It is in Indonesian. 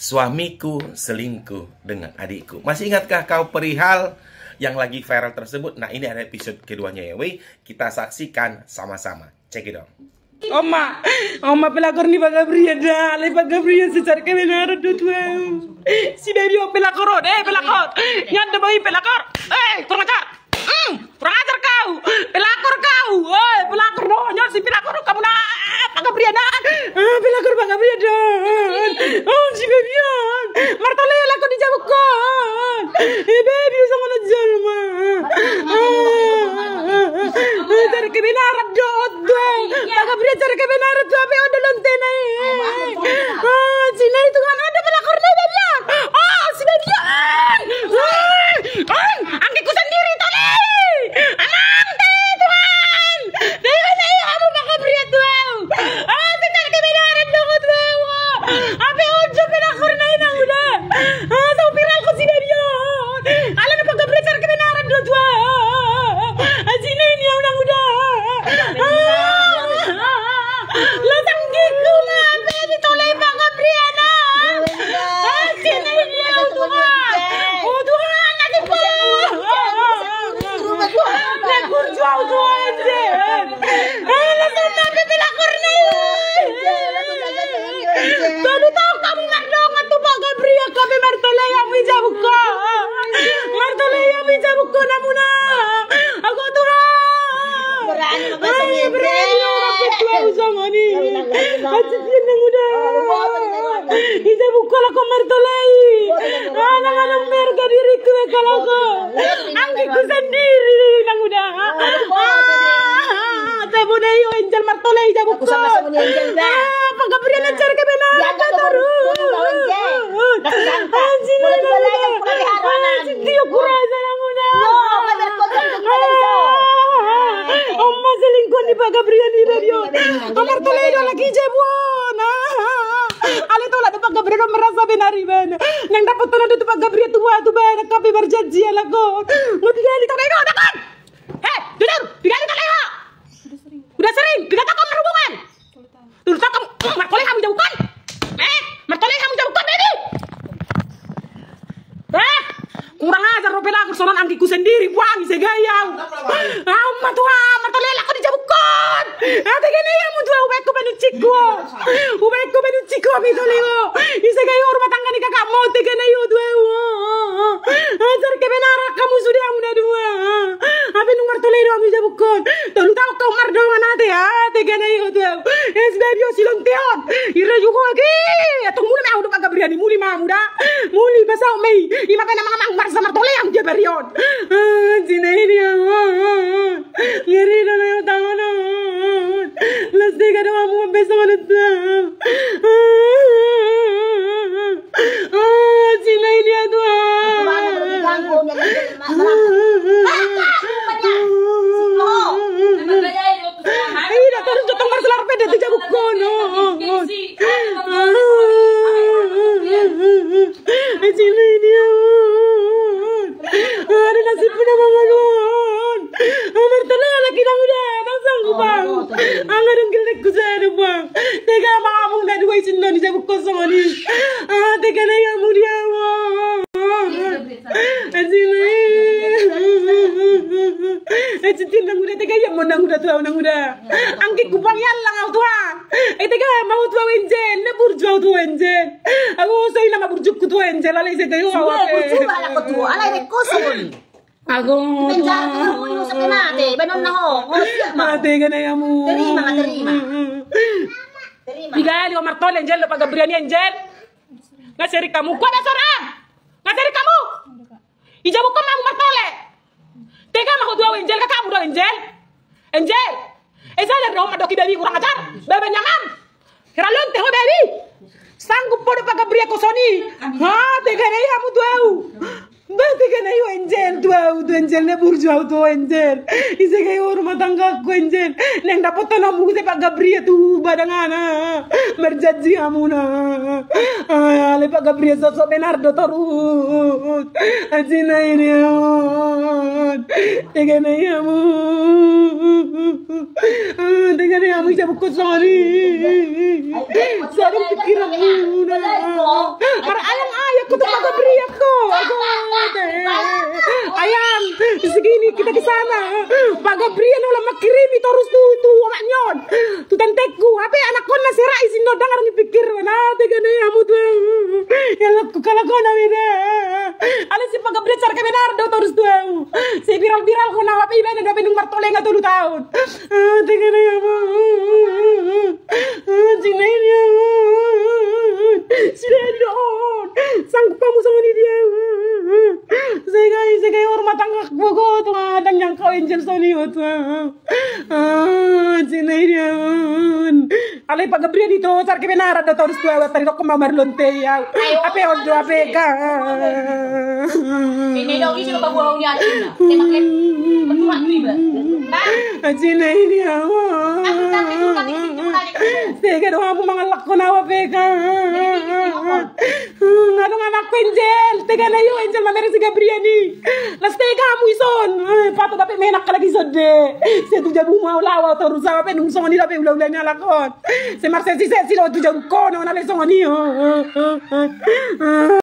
suamiku selingkuh dengan adikku. Masih ingatkah kau perihal yang lagi viral tersebut? Nah, ini ada episode keduanya ya, wey. Kita saksikan sama-sama. Check it out. Oma, Oma pelakor ni Pak Gabriel dah. Lepas Gabriel secara kebenaran dua-dua. Si baby pelakor, eh pelakor. Yang bayi pelakor. Eh, kurang ajar. kebenaran do do. Iya. Baka bria cari kebenaran do ape ondo ko na muna! Ako to Berani ba sa Berani ka ba ani? At sityan na muna! Isa ko Anak anak merga rikwe kalau ko! Angkiku sendiri na muna! Tabu na yung angel martulay, isa bukala! Aku sama sa Gabrieli Derion. Roberto Lerio lagi buona. Ale to la Pak Gabriel merasa benar iban. Nang dapat tanah itu Pak Gabriel tua tu ben kopi berjanji ala go. Mau digali tanah itu ada kan? Hei, duduk, digali tanah itu. Udah sering, tidak dikata kamu berhubungan. Terus kamu, markoleh kamu jauhkan. Eh, markoleh kamu jauhkan ini. Eh, kurang ajar Robela, kursonan angkiku sendiri, buang segaya. Amat ah, Tuhan. Ategene amo due ubecco per cicco. Ubecco per cicco mi tolego. Isa kayo rumah tangga ni kakak mau tegene yo dua. Antar ke benara kamu sudah amuna dua. Apa nomor tolero mi jabu kon. Tolu tau kau mar dong anate ya. Tegene yo dua. Es bebio silon teon. Você era uma pessoa no Ah, Silaini Aku Ira terus datang Marcelo Pede di jago kono. Silaini ah, ah, Ada nasib punya mama gon. Amar ah, tenang lagi dah udah bang angaɗo gelle gusede bang dega mamum ɗaɗi woytin ɗoni jaɓu kosoni a dega nega muriyama asina Ejitin nang udah tega yang mau nang udah tuh nang udah. Angki kupang ya lang aku tuh. Eh tega mau tuh enjen, ne burjo tuh enjen. Aku usai nama burjo kutu enjen, lalai saya kayu awak. Burjo balak kutu, alai dek kosong. Agong Benja, sa kanate. Banon na ho. mati ka na yan mo. Terima ka, terima. Terima. Bigali o Martol, Angel, pag Gabriel ni Angel. Ngasiri ka mo. Kwa na soran! Ngasiri ka mo! Ijabu ka mamu Martole! Eh. Tega mahu dua Angel, kakak kamu dua Angel. Angel! Esa eh, dari rumah doki baby kurang ajar. Bebe nyaman. Heralon teho baby. Sanggup pada pag Gabriel kosoni. Ha, tega na iya mo dua. Bate că n-ai un gel, tu ai un gel, ne burgi au tu un gel. Ise că e urmă tanga cu un gel. Ne-am dat pe tona muze pe Gabrie tu, badangana. Mergea zia muna. Ale pe Gabrie să o benardo toru. Azi n-ai neon. Te că n-ai amu. Te că n-ai amu, ce bucă sori. Sori, pe kira muna. Mara alam ai aku magabria ko. Ayan, ayam segini kita kesana. sana. no lang makirim ito harus tuh tuh wala nyon. Tuh tentek ko. anak ko na sira isin no dangar ni pikir na tega ni amu tu. Elok ya, ko kala ko na wede. Ala si pagabria char ka benar do harus tu. Si viral viral ko na ape ibe na dapat nung martoleng ato lu taon. Ah, tega ni Jinai ah, ni sanggup kamu sama dia saya saya orang matang tangkak buku tuh ada yang kau injil sony itu cina ah, dia alai pak gabriel itu cari kebenar ada terus dua tadi kok kemamar lonte ya apa yang dua pega ah. ini dong ini coba bohongnya cina tembak lem berdua nih Aji na ini awa. Sige do amu mga lakko na wa peka. Ano nga na Angel, tega na yo Angel manere hmm, si Gabrieli. Las tega amu ison. Pato dapat may nakalagi sa de. Se tu jabu ma wala wa to rusa wa pe nung songoni dapat ula ula ni ala kon. Marcel si se tu jabu kono na le songoni.